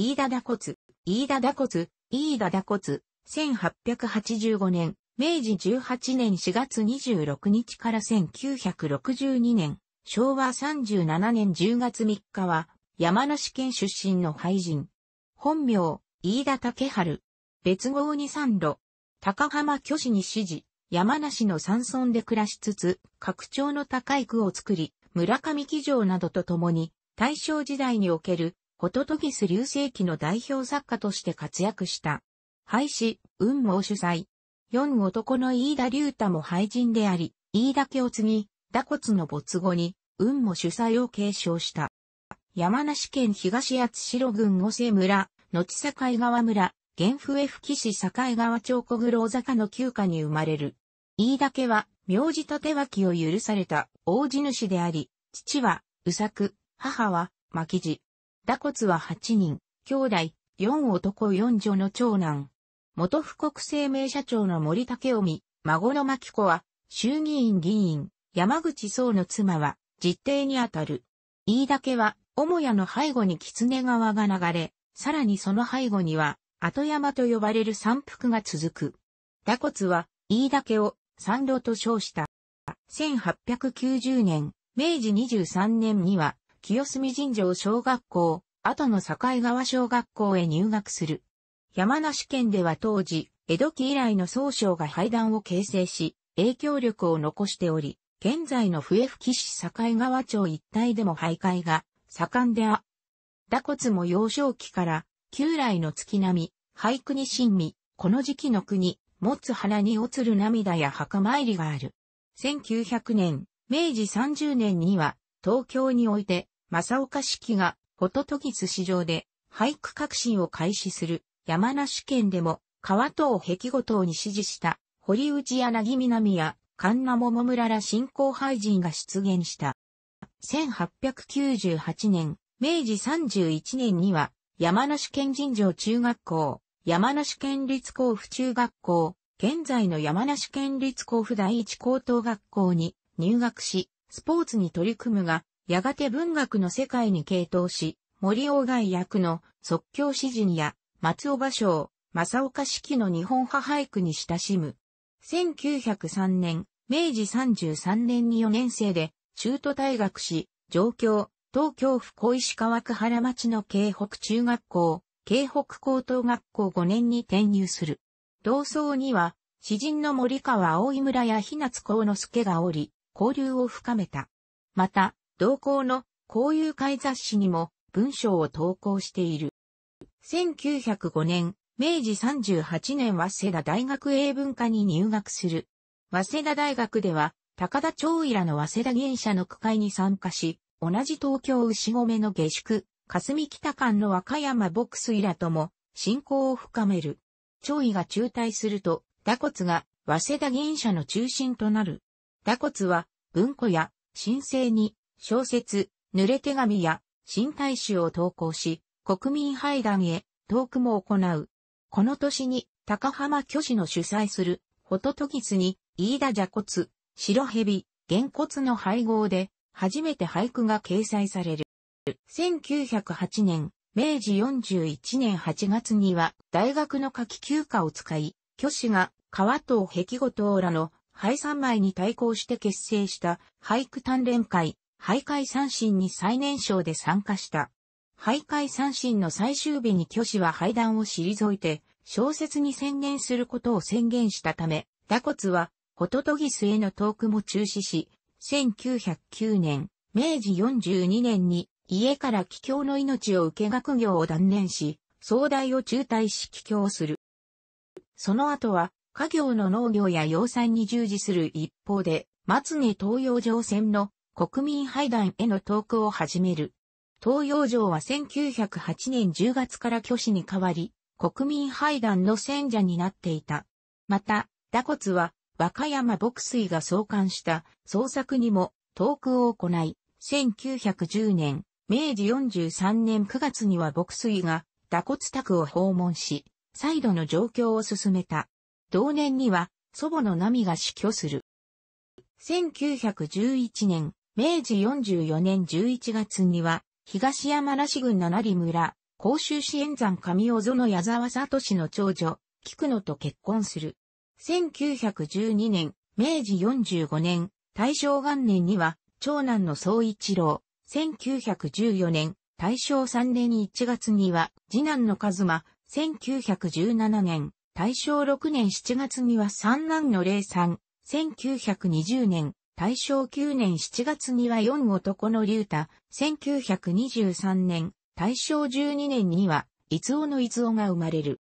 飯田打骨、飯田打骨、飯田打骨、1885年、明治18年4月26日から1962年、昭和37年10月3日は、山梨県出身の俳人。本名、飯田竹春。別号に三路。高浜巨子に指示、山梨の山村で暮らしつつ、拡張の高い区を作り、村上騎乗などと共に、大正時代におけるホトトギス流星期の代表作家として活躍した。廃止、運毛主催。四男の飯田龍太も廃人であり、飯田家を継ぎ、打骨の没後に、運も主催を継承した。山梨県東八代郡五世村、後境川村、原府吹騎境川町小黒坂の旧家に生まれる。飯田家は、名字縦脇を許された、大地主であり、父は、うさく、母は、巻地。打骨は8人、兄弟、4男4女の長男。元富国生命社長の森竹臣、孫の牧子は、衆議院議員、山口総の妻は、実定にあたる。飯家は、母屋の背後に狐川が流れ、さらにその背後には、後山と呼ばれる山腹が続く。打骨は、飯家を、山路と称した。1890年、明治23年には、清澄神社を小学校、後の境川小学校へ入学する。山梨県では当時、江戸期以来の総称が廃団を形成し、影響力を残しており、現在の笛吹市境川町一帯でも徘徊が盛んであ。打骨も幼少期から、旧来の月並み、俳句に親味、この時期の国、持つ花に落つる涙や墓参りがある。1900年、明治30年には、東京において、正岡式がホトトギス市場で俳句革新を開始する山梨県でも川等壁ごとに支持した堀内柳南や神奈桃村ら新興俳人が出現した。1898年、明治31年には山梨県神城中学校、山梨県立甲府中学校、現在の山梨県立甲府第一高等学校に入学し、スポーツに取り組むが、やがて文学の世界に傾倒し、森鴎外役の即興詩人や松尾芭蕉、正岡式の日本派俳句に親しむ。1903年、明治33年に4年生で、中途退学し、上京、東京府小石川区原町の京北中学校、京北高等学校5年に転入する。同窓には、詩人の森川葵村や日夏幸之助がおり、交流を深めた。また、同行の交友会雑誌にも文章を投稿している。1905年、明治38年早稲田大学英文科に入学する。早稲田大学では、高田長伊らの早稲田原社の区会に参加し、同じ東京牛込の下宿、霞北間の和歌山牧水らとも、信仰を深める。長伊が中退すると、打骨が早稲田原社の中心となる。打骨は文庫や新生に小説、濡れ手紙や新大衆を投稿し、国民廃覧へトークも行う。この年に高浜巨子の主催するホトトギスに飯田蛇骨、白蛇、原骨の配合で初めて俳句が掲載される。1908年、明治41年8月には大学の夏季休暇を使い、巨子が川藤壁後とらの廃三枚に対抗して結成した俳句鍛錬会徘徊三振に最年少で参加した。徘徊三振の最終日に巨子は廃談を退いて、小説に宣言することを宣言したため、打骨は、ホトトギスへのトークも中止し、1909年、明治42年に、家から帰郷の命を受け学業を断念し、壮大を中退し帰郷する。その後は、家業の農業や養蚕に従事する一方で、松根東洋上線の国民廃団への投稿を始める。東洋城は1908年10月から虚子に変わり、国民廃団の戦者になっていた。また、打骨は、和歌山牧水が創刊した創作にも投稿を行い、1910年、明治43年9月には牧水が打骨宅を訪問し、再度の状況を進めた。同年には、祖母の波が死去する。1911年、明治44年11月には、東山ら市郡七里村、甲州市円山上尾園矢沢聡の長女、菊野と結婚する。1912年、明治45年、大正元年には、長男の総一郎、1914年、大正3年1月には、次男の和馬、1917年、大正6年7月には三男の霊さん、1920年、大正9年7月には4男の竜太、1923年、大正12年には、伊津尾の伊津尾が生まれる。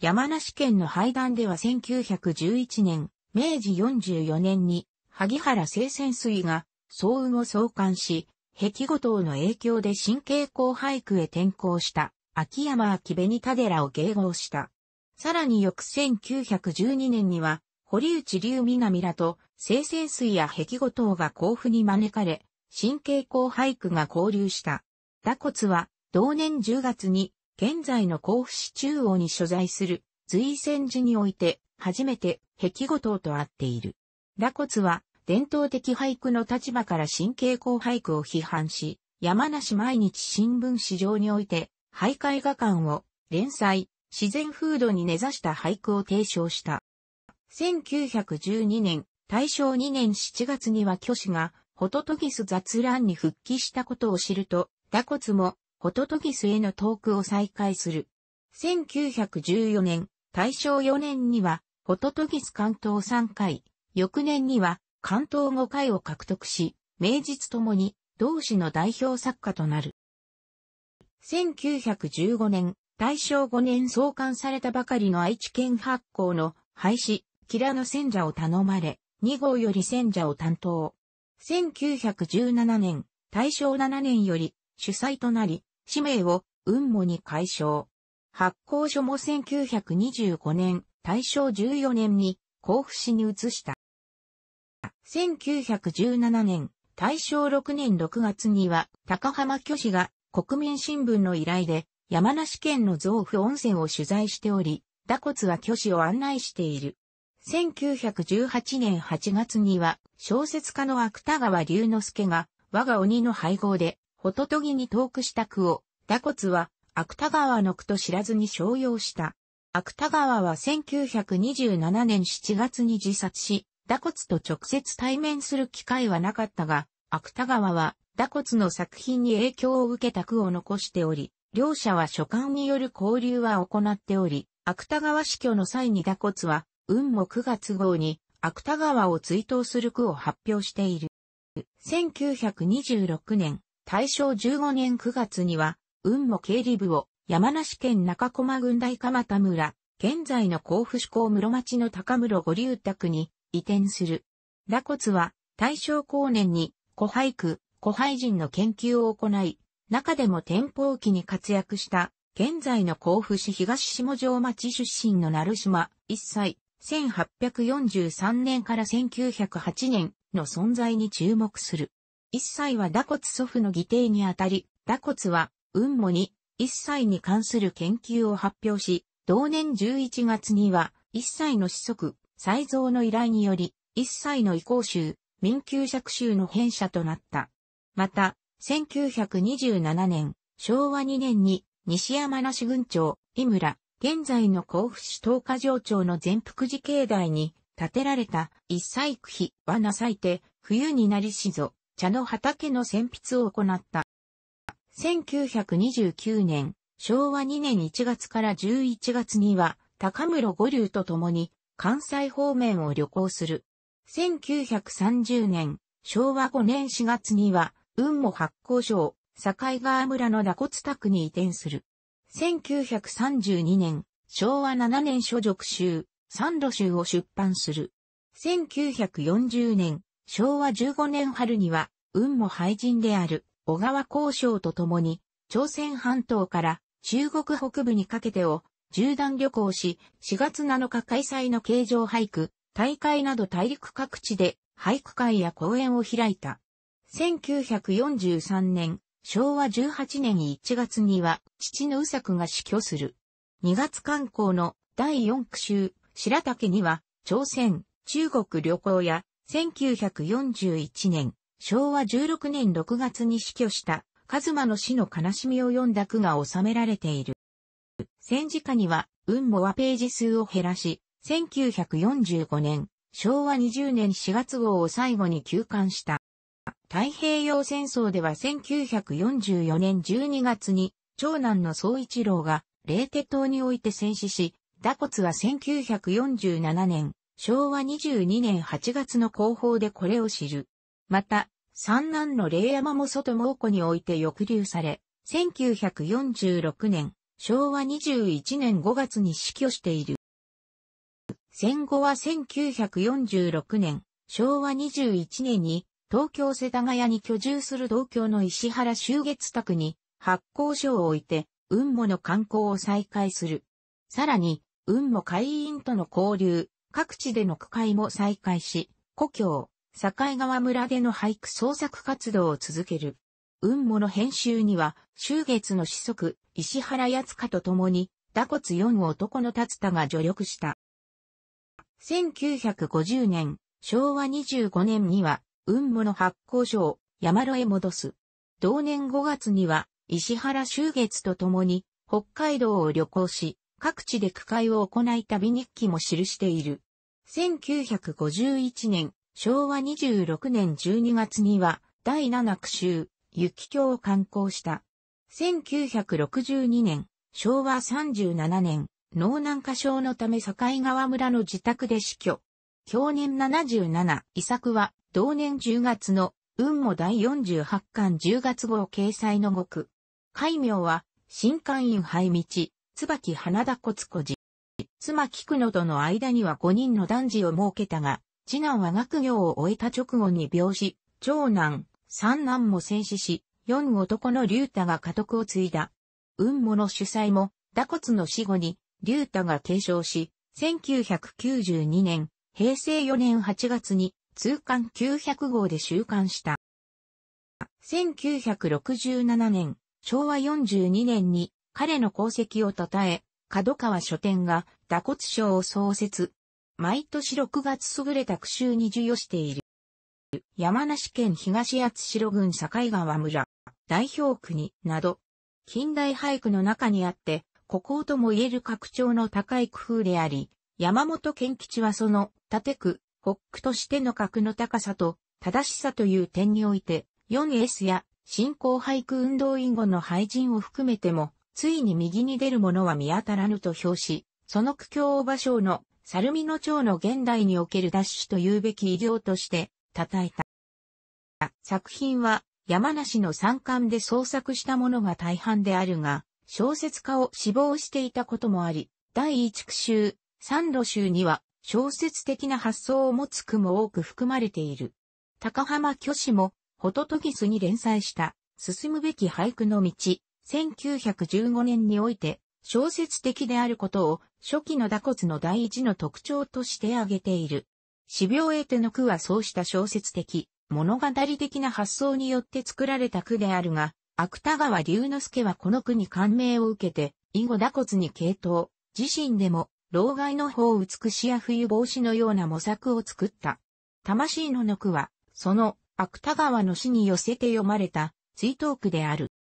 山梨県の廃団では1911年、明治44年に、萩原清泉水が、総音を創刊し、壁後等の影響で神経後俳句へ転校した、秋山秋紅田寺を迎合した。さらに翌1912年には、堀内龍南らと、生泉水や壁後等が甲府に招かれ、新傾向俳句が交流した。打骨は、同年10月に、現在の甲府市中央に所在する、随泉寺において、初めて、壁後等と会っている。打骨は、伝統的俳句の立場から新傾向俳句を批判し、山梨毎日新聞市場において、徘徊画館を連載、自然風土に根ざした俳句を提唱した。1912年、大正2年7月には巨子が、ホトトギス雑乱に復帰したことを知ると、打骨も、ホトトギスへのトークを再開する。1914年、大正4年には、ホトトギス関東3回、翌年には、関東5回を獲得し、名実ともに、同志の代表作家となる。1915年、大正5年創刊されたばかりの愛知県発行の廃止、キラの選者を頼まれ、2号より戦者を担当。1917年、大正7年より主催となり、氏名を雲母に解消。発行書も1925年、大正14年に甲府市に移した。1917年、大正6年6月には、高浜虚子が国民新聞の依頼で、山梨県の造府温泉を取材しており、打骨は虚子を案内している。1918年8月には、小説家の芥川龍之介が、我が鬼の配合で、ホトトギにトークした句を、打骨は、芥川の句と知らずに商用した。芥川は1927年7月に自殺し、打骨と直接対面する機会はなかったが、芥川は、打骨の作品に影響を受けた句を残しており、両者は書簡による交流は行っており、芥川死去の際に打骨は、運も9月号に、芥川を追悼する句を発表している。1926年、大正15年9月には、運も経理部を山梨県中駒郡大蒲田村、現在の甲府市港室町の高室五流宅に移転する。羅骨は大正後年に古廃区、古廃人の研究を行い、中でも天保期に活躍した、現在の甲府市東下城町出身の成島一歳、1843年から1908年の存在に注目する。一切は打骨祖父の議定にあたり、打骨は、雲母に、一切に関する研究を発表し、同年11月には、一切の子息、再造の依頼により、一切の移行集、民休釈集の編者となった。また、1927年、昭和2年に、西山梨郡長、井村、現在の甲府市東下城町の全福寺境内に建てられた一歳区碑はなさいて、冬になりしぞ、茶の畑の選筆を行った。1929年、昭和2年1月から11月には、高室五流と共に関西方面を旅行する。1930年、昭和5年4月には、雲母発行所を境川村の打骨宅に移転する。1932年、昭和7年所属集、三度集を出版する。1940年、昭和15年春には、運も廃人である小川交渉とともに、朝鮮半島から中国北部にかけてを縦断旅行し、4月7日開催の形状俳句、大会など大陸各地で俳句会や講演を開いた。1943年、昭和18年1月には父の宇作が死去する。2月刊行の第4区集、白竹には、朝鮮、中国旅行や、1941年、昭和16年6月に死去した、カズマの死の悲しみを読んだ句が収められている。戦時下には、運母はページ数を減らし、1945年、昭和20年4月号を最後に休刊した。太平洋戦争では1944年12月に、長男の総一郎が、冷徹島において戦死し、打骨は1947年、昭和22年8月の広報でこれを知る。また、三男の霊山も外猛虎において抑留され、1946年、昭和21年5月に死去している。戦後は1946年、昭和21年に東京世田谷に居住する同郷の石原修月宅に発行所を置いて、雲母の観光を再開する。さらに、雲母会員との交流、各地での区会も再開し、故郷、境川村での俳句創作活動を続ける。雲母の編集には、終月の子息、石原八塚と共に、打骨四男の達田が助力した。1950年、昭和25年には、雲母の発行所を山路へ戻す。同年5月には、石原修月と共に、北海道を旅行し、各地で区会を行い旅日記も記している。1951年、昭和26年12月には、第7区州、雪橋を観光した。1962年、昭和37年、脳南化症のため境川村の自宅で死去。去年77、遺作は同年10月の、雲母第48巻10月号掲載の極。改名は、新官院廃道、椿花田骨子寺。妻菊野との間には5人の男児を設けたが、次男は学業を終えた直後に病死、長男、三男も戦死し、四男の竜太が家督を継いだ。雲母の主催も、打骨の死後に、竜太が継承し、1992年、平成4年8月に、通貫900号で収監した。1967年、昭和42年に彼の功績を称え、角川書店が打骨賞を創設。毎年6月優れた区集に授与している。山梨県東厚城郡境川村、代表区になど、近代俳句の中にあって、孤高とも言える拡張の高い工夫であり、山本健吉はその、縦区、ホックとしての格の高さと正しさという点において、4S や新興俳句運動員後の廃人を含めても、ついに右に出る者は見当たらぬと評し、その苦境を場所の、猿見の長の現代における奪取というべき偉業として、称えた。作品は、山梨の山間で創作したものが大半であるが、小説家を志望していたこともあり、第一句集、三路集には、小説的な発想を持つ句も多く含まれている。高浜虚子も、ホトトギスに連載した、進むべき俳句の道、1915年において、小説的であることを、初期の打骨の第一の特徴として挙げている。死病エ手の句はそうした小説的、物語的な発想によって作られた句であるが、芥川龍之介はこの句に感銘を受けて、以後打骨に傾倒、自身でも老害の方美しや冬防止のような模索を作った。魂のの句は、その、芥川の詩に寄せて読まれた、追悼句である。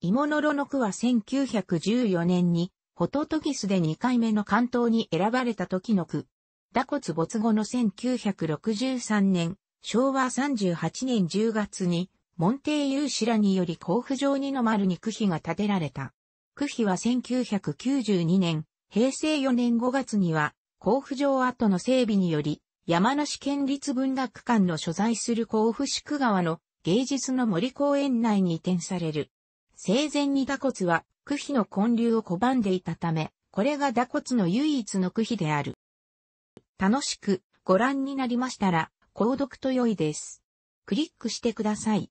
芋のろの句は1914年に、ホトトギスで2回目の関東に選ばれた時の句。打骨没後の1963年、昭和38年10月に、門弟有志らにより甲府城二の丸に区碑が建てられた。区碑は1992年、平成4年5月には、甲府城跡の整備により、山梨県立文学館の所在する甲府宿川の芸術の森公園内に移転される。生前に打骨は、区費の建立を拒んでいたため、これが打骨の唯一の区費である。楽しくご覧になりましたら、購読と良いです。クリックしてください。